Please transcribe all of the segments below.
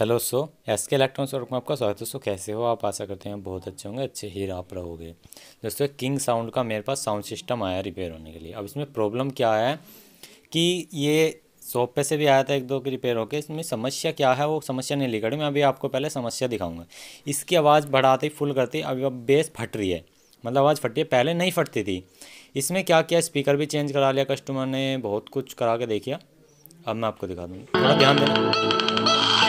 Hello so S K electronics short में आपका स्वागत है सो कैसे हो आप आशा करते हैं बहुत अच्छे होंगे अच्छे ही आप रहोगे दोस्तों किंग साउंड का मेरे पास साउंड सिस्टम आया रिपेयर होने के लिए अब इसमें प्रॉब्लम क्या है कि ये शॉप पे से भी आया था एक दो की रिपेयर होकर इसमें समस्या क्या है वो समस्या नहीं लिखा मैं अभी आपको पहले समस्या दिखाऊँगा इसकी आवाज़ बढ़ाते फुल करती अभी अब बेस फट रही है मतलब आवाज़ फटी है पहले नहीं फटती थी इसमें क्या किया स्पीकर भी चेंज करा लिया कस्टमर ने बहुत कुछ करा के देखिया अब मैं आपको दिखा दूँगी थोड़ा ध्यान देना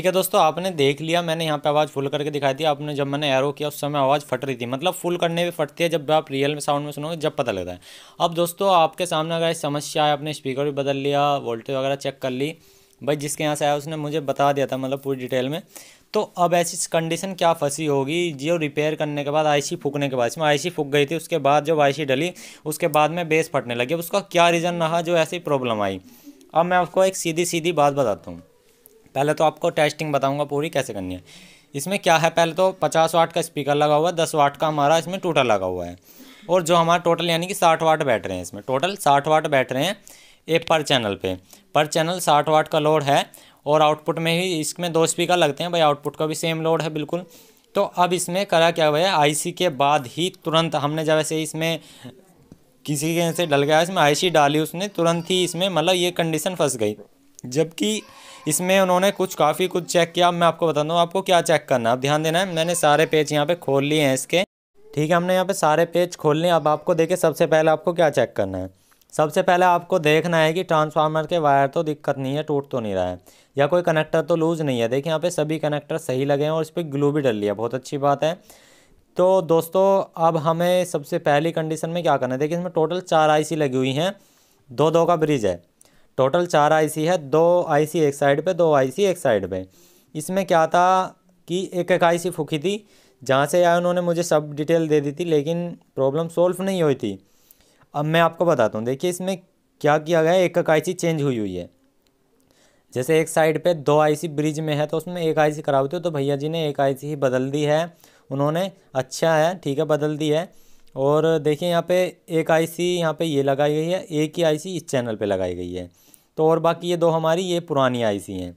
ठीक है दोस्तों आपने देख लिया मैंने यहाँ पे आवाज़ फुल करके दिखाई थी आपने जब मैंने एरो किया उस समय आवाज़ फट रही थी मतलब फुल करने पे फटती है जब आप रियल में साउंड में सुनोगे जब पता लगता है अब दोस्तों आपके सामने अगर समस्या आए आपने स्पीकर भी बदल लिया वोल्टेज वगैरह चेक कर ली भाई जिसके यहाँ से आया उसने मुझे बता दिया था मतलब पूरी डिटेल में तो अब ऐसी कंडीशन क्या फंसी होगी जो रिपेयर करने के बाद आईसी फूकने के बाद इसमें आईसी फूक गई थी उसके बाद जब आईसी डली उसके बाद में बेस फटने लगी अब उसका क्या रीज़न रहा जो ऐसी प्रॉब्लम आई अब मैं आपको एक सीधी सीधी बात बताता हूँ पहले तो आपको टेस्टिंग बताऊँगा पूरी कैसे करनी है इसमें क्या है पहले तो पचास वाट का स्पीकर लगा हुआ है दस वाट का हमारा इसमें टोटल लगा हुआ है और जो हमारा टोटल यानी कि साठ वाट बैठ रहे हैं इसमें टोटल साठ वाट बैठ रहे हैं एक पर चैनल पे पर चैनल साठ वाट का लोड है और आउटपुट में ही इसमें दो स्पीकर लगते हैं भाई आउटपुट का भी सेम लोड है बिल्कुल तो अब इसमें करा क्या हुआ है आईसी के बाद ही तुरंत हमने जब ऐसे इसमें किसी के से डल गया इसमें आई डाली उसने तुरंत ही इसमें मतलब ये कंडीशन फंस गई जबकि इसमें उन्होंने कुछ काफ़ी कुछ चेक किया मैं आपको बता दूँ आपको क्या चेक करना है आप ध्यान देना है मैंने सारे पेज यहाँ पर खोल लिए हैं इसके ठीक है हमने यहाँ पे सारे पेज खोल लिए अब आपको देखे सबसे पहले आपको क्या चेक करना है सबसे पहले आपको देखना है कि ट्रांसफार्मर के वायर तो दिक्कत नहीं है टूट तो नहीं रहा है या कोई कनेक्टर तो लूज़ नहीं है देखिए यहाँ पे सभी कनेक्टर सही लगे हैं और इस पर ग्लू भी डल लिया बहुत अच्छी बात है तो दोस्तों अब हमें सबसे पहली कंडीशन में क्या करना है देखिए इसमें टोटल चार आईसी लगी हुई हैं दो दो का ब्रिज है टोटल चार आईसी है दो आईसी एक साइड पे दो आईसी एक साइड पे इसमें क्या था कि एक एक आईसी फूकी थी जहाँ से आया उन्होंने मुझे सब डिटेल दे दी थी लेकिन प्रॉब्लम सॉल्व नहीं हुई थी अब मैं आपको बताता हूँ देखिए इसमें क्या किया गया एक एक आईसी चेंज हुई हुई है जैसे एक साइड पे दो आईसी ब्रिज में है तो उसमें एक आईसी करा होती तो भैया जी ने एक आईसी ही बदल दी है उन्होंने अच्छा है ठीक है बदल दी है और देखिए यहाँ पे एक आईसी यहाँ पर ये लगाई गई है एक ही आईसी इस चैनल पे लगाई गई है तो और बाकी ये दो हमारी ये पुरानी आईसी हैं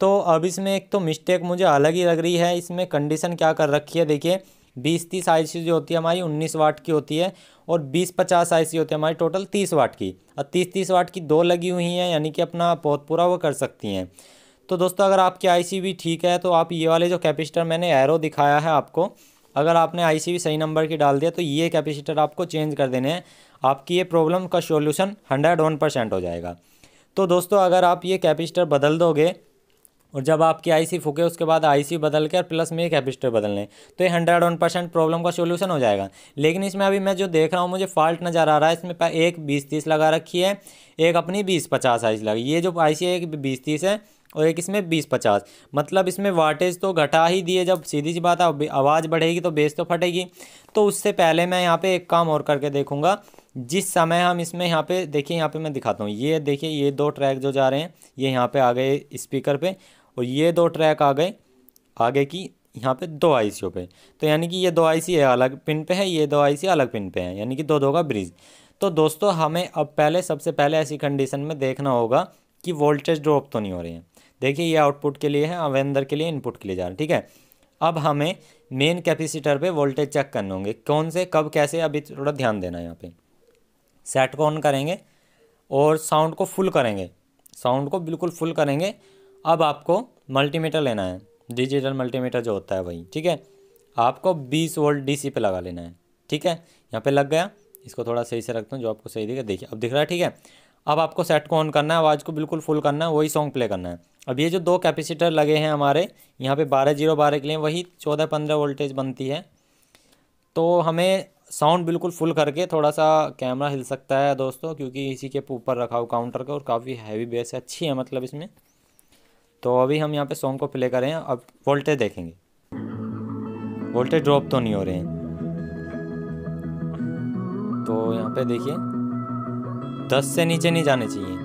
तो अब इसमें एक तो मिस्टेक मुझे अलग ही लग रही है इसमें कंडीशन क्या कर रखी है देखिए बीस तीस आई सी जो होती है हमारी उन्नीस वाट की होती है और बीस पचास आई सी होती है हमारी टोटल तीस वाट की और तीस तीस वाट की दो लगी हुई हैं यानी कि अपना बहुत पूरा वो कर सकती हैं तो दोस्तों अगर आपकी आई सी भी ठीक है तो आप ये वाले जो कैपेसिटर मैंने एरो दिखाया है आपको अगर आपने आईसीबी सही नंबर की डाल दिया तो ये कैपेसिटर आपको चेंज कर देने हैं आपकी ये प्रॉब्लम का सोल्यूशन हंड्रेड वन परसेंट हो जाएगा तो दोस्तों अगर आप ये कैपेसिटर बदल दोगे और जब आपकी आईसी फूके उसके बाद आईसी बदल के और प्लस में कैपेसिटर बदल लें तो ये हंड्रेड वन परसेंट प्रॉब्लम का सोल्यूशन हो जाएगा लेकिन इसमें अभी मैं जो देख रहा हूँ मुझे फॉल्ट नज़र आ रहा है इसमें एक बीस तीस लगा रखी है एक अपनी बीस पचास आईसी लगी ये जो आई है एक बीस तीस है और एक इसमें बीस पचास मतलब इसमें वाटेज तो घटा ही दिए जब सीधी सी बात है आवाज़ बढ़ेगी तो बेस तो फटेगी तो उससे पहले मैं यहाँ पे एक काम और करके देखूँगा जिस समय हम इसमें यहाँ पे देखिए यहाँ पे मैं दिखाता हूँ ये देखिए ये दो ट्रैक जो जा रहे हैं ये यहाँ पे आ गए स्पीकर पे और ये दो ट्रैक आ गए आगे की यहाँ पे दो आईसीओ पे तो यानी कि ये दो आईसी अलग पिन पे है ये दो आईसी अलग पिन पे है यानी कि दो दो का ब्रिज तो दोस्तों हमें अब पहले सबसे पहले ऐसी कंडीशन में देखना होगा कि वोल्टेज ड्रॉप तो नहीं हो रही है देखिए ये आउटपुट के लिए है अवेंदर के लिए इनपुट के लिए जा रहा है ठीक है अब हमें मेन कैपेसिटर पे वोल्टेज चेक करने होंगे कौन से कब कैसे अभी थोड़ा ध्यान देना है यहाँ पे सेट को ऑन करेंगे और साउंड को फुल करेंगे साउंड को बिल्कुल फुल करेंगे अब आपको मल्टीमीटर लेना है डिजिटल मल्टीमीटर जो होता है वही ठीक है आपको 20 वोल्ट डीसी पे लगा लेना है ठीक है यहाँ पे लग गया इसको थोड़ा सही से रखता हूँ जो आपको सही दिखा देखिए अब दिख रहा है ठीक है अब आपको सेट को ऑन करना है आवाज़ को बिल्कुल फुल करना है वही सॉन्ग प्ले करना है अब ये जो दो कैपेसिटर लगे हैं हमारे यहाँ पे बारह जीरो बारह के लिए वही चौदह पंद्रह वोल्टेज बनती है तो हमें साउंड बिल्कुल फुल करके थोड़ा सा कैमरा हिल सकता है दोस्तों क्योंकि इसी के ऊपर रखा हुआ काउंटर का और काफ़ी हैवी बेस है अच्छी है मतलब इसमें तो अभी हम यहाँ पे सॉन्ग को प्ले करें अब वोल्टेज देखेंगे वोल्टेज ड्रॉप तो नहीं हो रहे हैं तो यहाँ पे देखिए दस से नीचे नहीं जाने चाहिए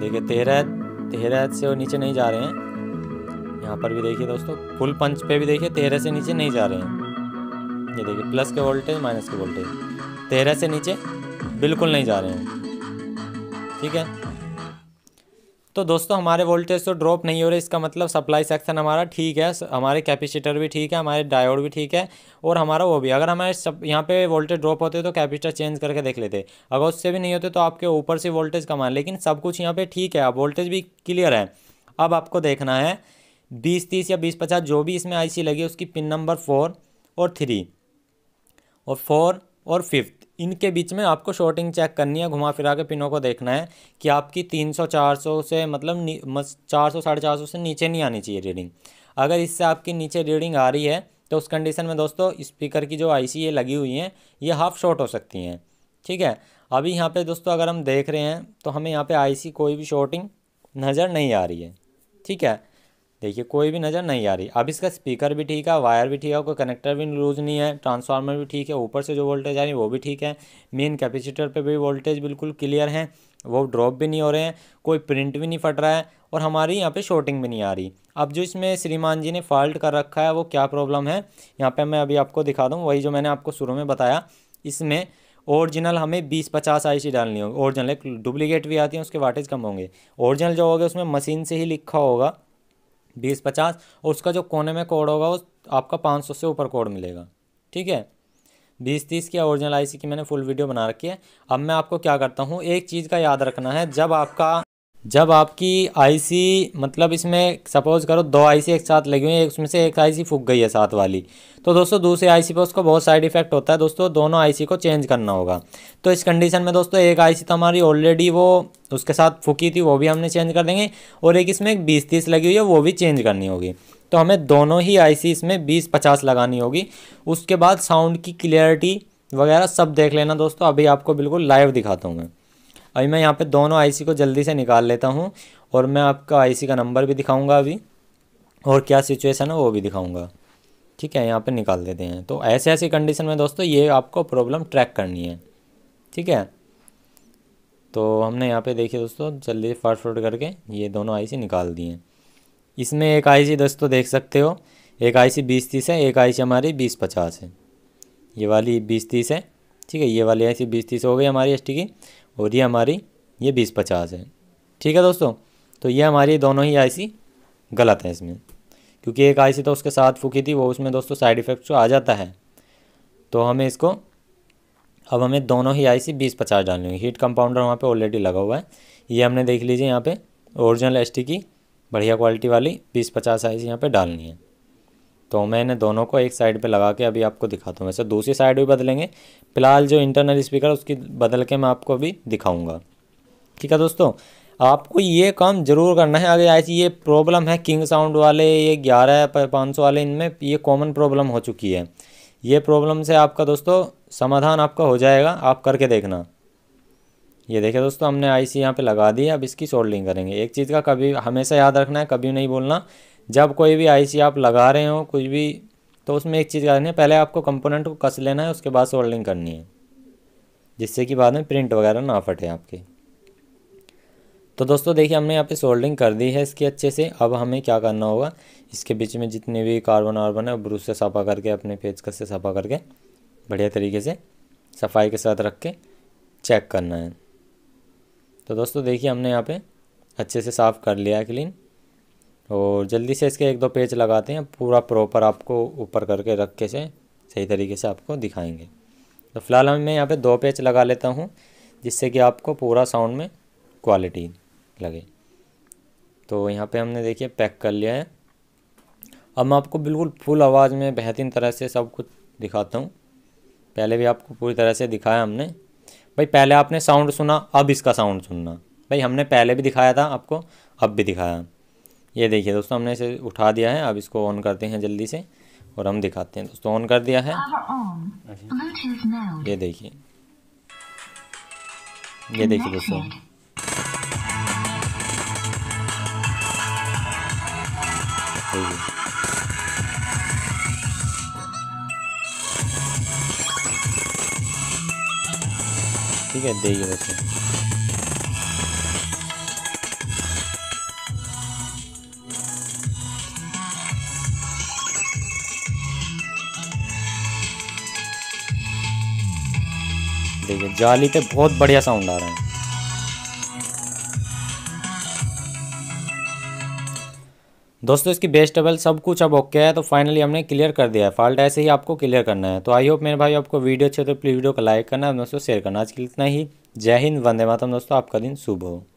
देखिए तेरह तेरह से और नीचे नहीं जा रहे हैं यहाँ पर भी देखिए दोस्तों फुल पंच पे भी देखिए तेरह से नीचे नहीं जा रहे हैं ये देखिए प्लस के वोल्टेज माइनस के वोल्टेज तेरह से नीचे बिल्कुल नहीं जा रहे हैं ठीक है तो दोस्तों हमारे वोल्टेज तो ड्रॉप नहीं हो रहे इसका मतलब सप्लाई सेक्शन हमारा ठीक है हमारे कैपेसिटर भी ठीक है हमारे डायोड भी ठीक है और हमारा वो भी अगर हमारे सब यहाँ पे वोल्टेज ड्रॉप होते तो कैपेसिटर चेंज करके देख लेते अगर उससे भी नहीं होते तो आपके ऊपर से वोल्टेज कमा लेकिन सब कुछ यहाँ पर ठीक है वोल्टेज भी क्लियर है अब आपको देखना है बीस तीस या बीस पचास जो भी इसमें सी लगी उसकी पिन नंबर फोर और थ्री और फोर और फिफ्थ इनके बीच में आपको शॉर्टिंग चेक करनी है घुमा फिरा के पिनों को देखना है कि आपकी तीन सौ चार सौ से मतलब चार सौ साढ़े चार सौ से नीचे नहीं आनी चाहिए रीडिंग अगर इससे आपकी नीचे रीडिंग आ रही है तो उस कंडीशन में दोस्तों स्पीकर की जो आई ये लगी हुई हैं ये हाफ़ शॉर्ट हो सकती हैं ठीक है अभी यहाँ पर दोस्तों अगर हम देख रहे हैं तो हमें यहाँ पर आई कोई भी शॉर्टिंग नज़र नहीं आ रही है ठीक है देखिए कोई भी नज़र नहीं आ रही अब इसका स्पीकर भी ठीक है वायर भी ठीक है कोई कनेक्टर भी लूज नहीं है ट्रांसफार्मर भी ठीक है ऊपर से जो वोल्टेज आ रही है वो भी ठीक है मेन कैपेसिटर पे भी वोल्टेज बिल्कुल क्लियर है वो ड्रॉप भी नहीं हो रहे हैं कोई प्रिंट भी नहीं फट रहा है और हमारी यहाँ पे शॉर्टिंग भी नहीं आ रही अब जो इसमें श्रीमान जी ने फॉल्ट कर रखा है वो क्या प्रॉब्लम है यहाँ पर मैं अभी आपको दिखा दूँ वही जो मैंने आपको शुरू में बताया इसमें ओरिजिनल हमें बीस पचास आई डालनी होगी ओरिजिनल एक डुप्लीकेट भी आती है उसके वाटेज कम होंगे ओरिजिनल जो होगा उसमें मशीन से ही लिखा होगा बीस पचास और उसका जो कोने में कोड होगा वो आपका पाँच सौ से ऊपर कोड मिलेगा ठीक है बीस तीस की ओरिजिनल आईसी की मैंने फुल वीडियो बना रखी है अब मैं आपको क्या करता हूँ एक चीज़ का याद रखना है जब आपका जब आपकी आईसी मतलब इसमें सपोज करो दो आईसी एक साथ लगी हुई है उसमें से एक आईसी फूक गई है साथ वाली तो दोस्तों दूसरे आईसी पर उसको बहुत साइड इफेक्ट होता है दोस्तों दोनों आईसी को चेंज करना होगा तो इस कंडीशन में दोस्तों एक आईसी तो हमारी ऑलरेडी वो उसके साथ फूकी थी वो भी हमने चेंज कर देंगे और एक इसमें एक बीस तीस लगी हुई है वो भी चेंज करनी होगी तो हमें दोनों ही आई इसमें बीस पचास लगानी होगी उसके बाद साउंड की क्लियरिटी वगैरह सब देख लेना दोस्तों अभी आपको बिल्कुल लाइव दिखाता हूँ मैं अभी मैं यहाँ पे दोनों आईसी को जल्दी से निकाल लेता हूँ और मैं आपका आईसी का नंबर भी दिखाऊंगा अभी और क्या सिचुएशन है वो भी दिखाऊंगा ठीक है यहाँ पे निकाल देते हैं तो ऐसे ऐसी कंडीशन में दोस्तों ये आपको प्रॉब्लम ट्रैक करनी है ठीक है तो हमने यहाँ पर देखिए दोस्तों जल्दी फास्ट फॉरवर्ड करके ये दोनों आई निकाल दिए इसमें एक आई दोस्तों देख सकते हो एक आई सी बीस तीस है एक आई सी हमारी बीस पचास है ये वाली बीस तीस है ठीक है ये वाली आई सी बीस तीस हो गई हमारी एस की और ये हमारी ये बीस पचास है ठीक है दोस्तों तो ये हमारी दोनों ही आईसी गलत है इसमें क्योंकि एक आईसी तो उसके साथ फूकी थी वो उसमें दोस्तों साइड इफ़ेक्ट जो आ जाता है तो हमें इसको अब हमें दोनों ही आईसी बीस पचास डालनी होगी हीट कंपाउंडर वहाँ पे ऑलरेडी लगा हुआ है ये हमने देख लीजिए यहाँ पे ओरिजिनल एसटी की बढ़िया क्वालिटी वाली बीस पचास आई यहाँ पे डालनी है तो मैं इन्हें दोनों को एक साइड पे लगा के अभी आपको दिखाता हूँ वैसे दूसरी साइड भी बदलेंगे फिलहाल जो इंटरनल स्पीकर उसकी बदल के मैं आपको अभी दिखाऊँगा ठीक है दोस्तों आपको ये काम जरूर करना है अगर ऐसी ये प्रॉब्लम है किंग साउंड वाले ये ग्यारह पाँच सौ वाले इनमें ये कॉमन प्रॉब्लम हो चुकी है ये प्रॉब्लम से आपका दोस्तों समाधान आपका हो जाएगा आप करके देखना ये देखिए दोस्तों हमने आईसी यहाँ पर लगा दी है अब इसकी सोल्डिंग करेंगे एक चीज़ का कभी हमेशा याद रखना है कभी नहीं बोलना जब कोई भी आईसी आप लगा रहे हो कुछ भी तो उसमें एक चीज़ करनी है पहले आपको कंपोनेंट को कस लेना है उसके बाद सोल्डिंग करनी है जिससे कि बाद में प्रिंट वगैरह ना फटे आपके तो दोस्तों देखिए हमने यहाँ पे सोल्डिंग कर दी है इसके अच्छे से अब हमें क्या करना होगा इसके बीच में जितने भी कार्बन वार्बन है ब्रूस से सफा करके अपने पेचकस से सफा करके बढ़िया तरीके से सफाई के साथ रख के चेक करना है तो दोस्तों देखिए हमने यहाँ पे अच्छे से साफ़ कर लिया है क्लीन और जल्दी से इसके एक दो पेज लगाते हैं पूरा प्रॉपर आपको ऊपर करके रख के से सही तरीके से आपको दिखाएंगे तो फिलहाल हम मैं यहाँ पे दो पेज लगा लेता हूँ जिससे कि आपको पूरा साउंड में क्वालिटी लगे तो यहाँ पे हमने देखिए पैक कर लिया है अब मैं आपको बिल्कुल फुल आवाज़ में बेहतरीन तरह से सब कुछ दिखाता हूँ पहले भी आपको पूरी तरह से दिखाया हमने भाई पहले आपने साउंड सुना अब इसका साउंड सुनना भाई हमने पहले भी दिखाया था आपको अब भी दिखाया ये देखिए दोस्तों हमने इसे उठा दिया है अब इसको ऑन करते हैं जल्दी से और हम दिखाते हैं दोस्तों ऑन कर दिया है अच्छा। ये देखिए ये देखिए दोस्तों ठीक है देखिए दोस्तों देखिए जाली पे बहुत बढ़िया साउंड आ रहा है दोस्तों इसकी बेस्ट टेबल सब कुछ अब ओके है तो फाइनली हमने क्लियर कर दिया है फॉल्ट ऐसे ही आपको क्लियर करना है तो आई होप मेरे भाई आपको वीडियो अच्छे तो प्लीज़ वीडियो को लाइक करना है दोस्तों शेयर करना आज के लिए इतना ही जय हिंद वंदे मातम दोस्तों आपका दिन शुभ हो